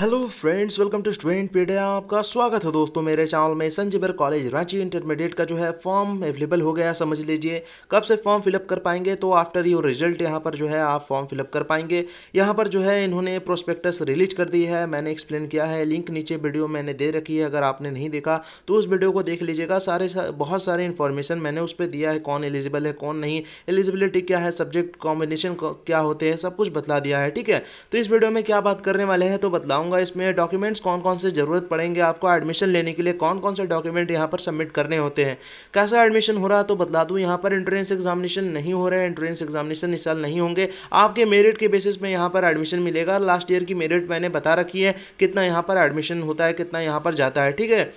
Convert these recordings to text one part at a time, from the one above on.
hello friends welcome to Studentpedia आपका स्वागत है दोस्तों मेरे चैनल में संजीबर कॉलेज रांची इंटरमीडिएट का जो है फॉर्म अवेलेबल हो गया समझ लीजिए कब से फॉर्म फिलअप कर पाएंगे तो आफ्टर योर रिजल्ट यहां पर जो है आप फॉर्म फिलअप कर पाएंगे यहां पर जो है इन्होंने प्रोस्पेक्टस रिलीज कर दी है मैंने एक्सप्लेन किया है लिंक नीचे वीडियो मैंने दे रखी है अगर आपने नहीं देखा तो उस वीडियो को देख लीजिएगा सारे बहुत सारे इन्फॉर्मेशन मैंने उस पर दिया है कौन एलिजिबल है कौन नहीं एलिजिबिलिटी क्या है सब्जेक्ट कॉम्बिनेशन क्या होते हैं सब कुछ बतला दिया है ठीक है तो इस वीडियो में क्या बात करने वाले हैं तो बताऊंगा इसमें डॉक्यूमेंट्स कौन कौन से ज़रूरत पड़ेंगे आपको एडमिशन लेने के लिए कौन कौन से डॉक्यूमेंट यहाँ पर सबमिट करने होते हैं कैसा एडमिशन हो रहा तो बतला दूँ यहाँ पर एंट्रेंस एग्जामिनेशन नहीं हो रहे एंट्रेंस एग्जामिनेशन इस साल नहीं होंगे आपके मेरिट के बेसिस में यहाँ पर एडमिशन मिलेगा लास्ट ईयर की मेरिट मैंने बता रखी है कितना यहाँ पर एडमिशन होता है कितना यहाँ पर जाता है ठीक है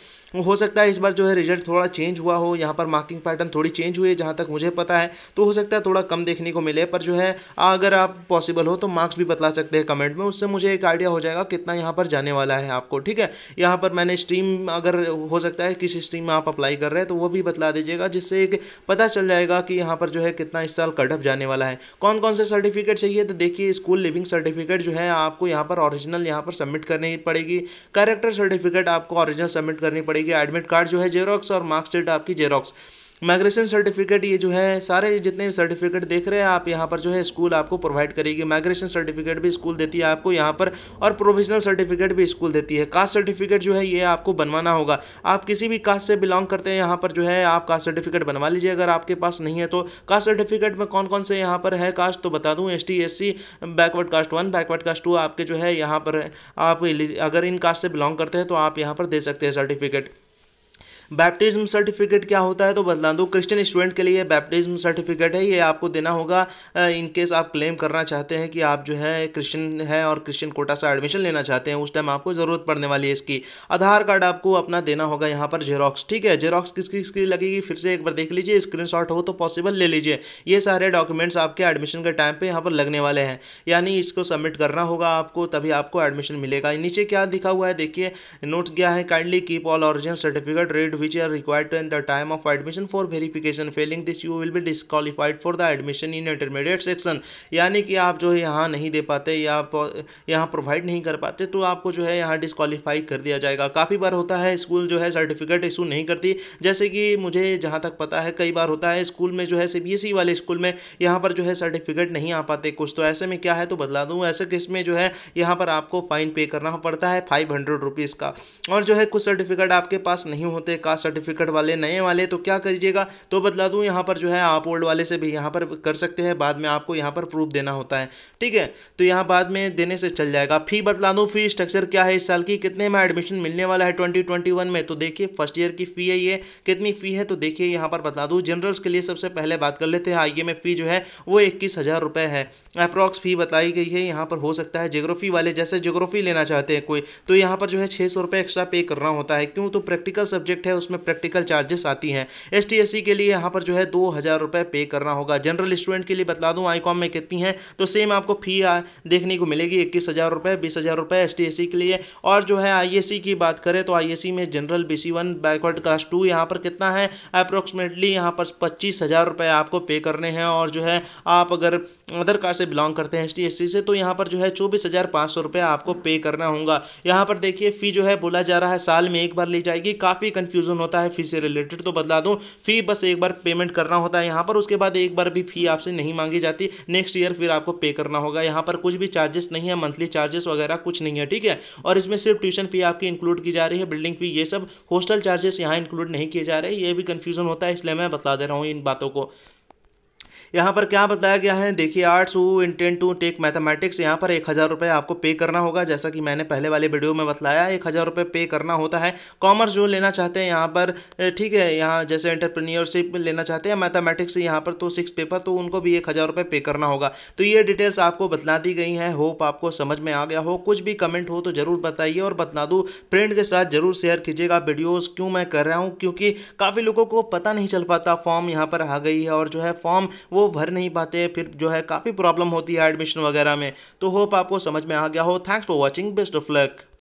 हो सकता है इस बार जो है रिजल्ट थोड़ा चेंज हुआ हो यहाँ पर मार्किंग पैटर्न थोड़ी चेंज हुई है जहाँ तक मुझे पता है तो हो सकता है थोड़ा कम देखने को मिले पर जो है अगर आप पॉसिबल हो तो मार्क्स भी बतला सकते हैं कमेंट में उससे मुझे एक आइडिया हो जाएगा कितना यहाँ पर जाने वाला है आपको ठीक है यहाँ पर मैंने स्ट्रीम अगर हो सकता है किस स्ट्रीम में आप अप्लाई कर रहे हैं तो वो भी बता दीजिएगा जिससे एक पता चल जाएगा कि यहाँ पर जो है कितना इस साल कटअप जाने वाला है कौन कौन से सर्टिफिकेट चाहिए तो देखिए स्कूल लिविंग सर्टिफिकेट जो है आपको यहाँ पर ऑरिजिनल यहाँ पर सबमिट करनी पड़ेगी कैरेक्टर सर्टिफिकेट आपको ऑरिजिनल सबमिट करनी पड़ेगी पड़ेगी एडमिट कार्ड जो है जेरोक्स और मार्क्स डेट आपकी जेरोक्स माइग्रेशन सर्टिफिकेट ये जो है सारे जितने भी सर्टिफिकेट देख रहे हैं आप यहाँ पर जो है स्कूल आपको प्रोवाइड करेगी माइग्रेशन सर्टिफिकेट भी स्कूल देती है आपको यहाँ पर और प्रोविजनल सर्टिफिकेट भी स्कूल देती है कास्ट सर्टिफिकेट जो है ये आपको बनवाना होगा आप किसी भी कास्ट से बिलोंग करते हैं यहाँ पर जो है आप कास्ट सर्टिफिकेट बनवा लीजिए अगर आपके पास नहीं है तो कास्ट सर्टिफिकेट में कौन कौन से यहाँ पर है कास्ट तो बता दूँ S T S C backward caste one backward caste two आपके जो है यहाँ पर आप अगर इन कास्ट से बिलोंग करते हैं तो आप यहाँ पर दे सकते हैं सर्टिफिकेट बैप्टिज्म सर्टिफिकेट क्या होता है तो बदला दो क्रिश्चियन स्टूडेंट के लिए बैप्टिज्म सर्टिफिकेट है ये आपको देना होगा इनकेस आप क्लेम करना चाहते हैं कि आप जो है क्रिश्चियन है और क्रिश्चियन कोटा से एडमिशन लेना चाहते हैं उस टाइम आपको ज़रूरत पड़ने वाली है इसकी आधार कार्ड आपको अपना देना होगा यहाँ पर जेरोक्स ठीक है जेरोक्स किसकी किसकी लगेगी फिर से एक बार देख लीजिए स्क्रीन हो तो पॉसिबल ले लीजिए ये सारे डॉक्यूमेंट्स आपके एडमिशन के टाइम पर यहाँ पर लगने वाले हैं यानी इसको सबमिट करना होगा आपको तभी आपको एडमिशन मिलेगा नीचे क्या दिखा हुआ है देखिए नोट्स गया है kindly keep all origin certificate ready which are required in the time of admission for verification failing this you will be disqualified for the admission in intermediate section यानी कि आप जो है यहाँ नहीं दे पाते या यहाँ प्रोवाइड नहीं कर पाते तो आपको जो है यहाँ डिस्कालीफाई कर दिया जाएगा काफ़ी बार होता है स्कूल जो है सर्टिफिकेट इशू नहीं करती जैसे कि मुझे जहाँ तक पता है कई बार होता है स्कूल में जो है सीबीएसई e वाले स्कूल में यहाँ पर जो है सर्टिफिकेट नहीं आ पाते कुछ तो ऐसे में क्या है तो बदला दूँ ऐसे केस में जो है यहाँ पर आपको फ़ाइन पे करना पड़ता है फाइव हंड्रेड रुपीज़ का और जो है कुछ सर्टिफिकेट आपके पास नहीं होते का कास्ट सर्टिफिकेट वाले नए वाले तो क्या करिएगा तो बतला दूँ यहाँ पर जो है आप ओल्ड वाले से भी यहाँ पर कर सकते हैं बाद में आपको यहाँ पर प्रूफ देना होता है ठीक है तो यहाँ बाद में देने से चल जाएगा फी बतला दूँ फी स्ट्रक्चर क्या है इस साल की कितने में एडमिशन मिलने वाला है ट्वेंटी में तो देखिए फर्स्ट ईयर की फ़ी है ये कितनी फ़ी है तो देखिए यहाँ पर बता दूँ जनरल्स के लिए सबसे पहले बात कर लेते हैं आइए में फ़ी जो है वो इक्कीस हज़ार रुपये है अप्रॉक्स फ़ी बताई गई है यहाँ पर हो सकता है जोग्राफी वाले जैसे जोग्राफी लेना चाहते हैं कोई तो यहाँ पर जो है छः सौ रुपये एक्स्ट्रा पे करना होता है क्यों तो प्रैक्टिकल सब्जेक्ट है उसमें प्रैक्टिकल चार्जेस आती हैं एस टी के लिए यहाँ पर जो है दो हज़ार रुपये पे करना होगा जनरल स्टूडेंट के लिए बता दूँ आईकॉम में कितनी है तो सेम आपको फी देखने को मिलेगी इक्कीस हज़ार रुपये बीस हज़ार रुपये एस के लिए और जो है आई e की बात करें तो आई e में general B C one backward class two यहाँ पर कितना है अप्रोक्सीमेटली यहाँ पर पच्चीस हज़ार रुपये आपको पे करने हैं और जो है आप अगर अदर कार से बिलोंग करते हैं एस से तो यहाँ पर जो है चौबीस हज़ार पाँच सौ रुपये आपको पे करना होगा यहाँ पर देखिए फ़ी जो है बोला जा रहा है साल में एक बार ली जाएगी काफ़ी कन्फ्यूज कंफ्यूजन होता है फ़ी से रिलेटेड तो बदला दूँ फ़ी बस एक बार पेमेंट करना होता है यहाँ पर उसके बाद एक बार भी फ़ी आपसे नहीं मांगी जाती नेक्स्ट ईयर फिर आपको पे करना होगा यहाँ पर कुछ भी चार्जेस नहीं है मंथली चार्जेस वगैरह कुछ नहीं है ठीक है और इसमें सिर्फ ट्यूशन फ़ी आपकी इंक्लूड की जा रही है बिल्डिंग फ़ी ये सब हॉस्टल चार्जेस यहाँ इंक्लूड नहीं किए जा रहे ये भी कन्फ्यूज़न होता है इसलिए मैं बता दे रहा हूँ इन बातों को यहाँ पर क्या बताया गया है देखिए आर्ट्स वो इंटेंट टू टेक मैथमेटिक्स यहाँ पर एक हज़ार रुपये आपको पे करना होगा जैसा कि मैंने पहले वाले वीडियो में बताया एक हज़ार रुपये पे करना होता है कॉमर्स जो लेना चाहते हैं यहाँ पर ठीक है यहाँ जैसे इंटरप्रीनियरशिप लेना चाहते हैं मैथमेटिक्स यहाँ पर तो सिक्स पेपर तो उनको भी एक हज़ार रुपये पे करना होगा तो ये डिटेल्स आपको बतला दी गई हैं होप आपको समझ में आ गया हो कुछ भी कमेंट हो तो ज़रूर बताइए और बता दूँ फ्रेंड के साथ ज़रूर शेयर कीजिएगा वीडियोज़ क्यों मैं कर रहा हूँ क्योंकि काफ़ी लोगों को पता नहीं चल पाता फॉर्म यहाँ पर आ गई है और जो है फॉर्म वो वो भर नहीं पाते फिर जो है काफ़ी प्रॉब्लम होती है एडमिशन वगैरह में तो होप आपको समझ में आ गया हो thanks for watching best of luck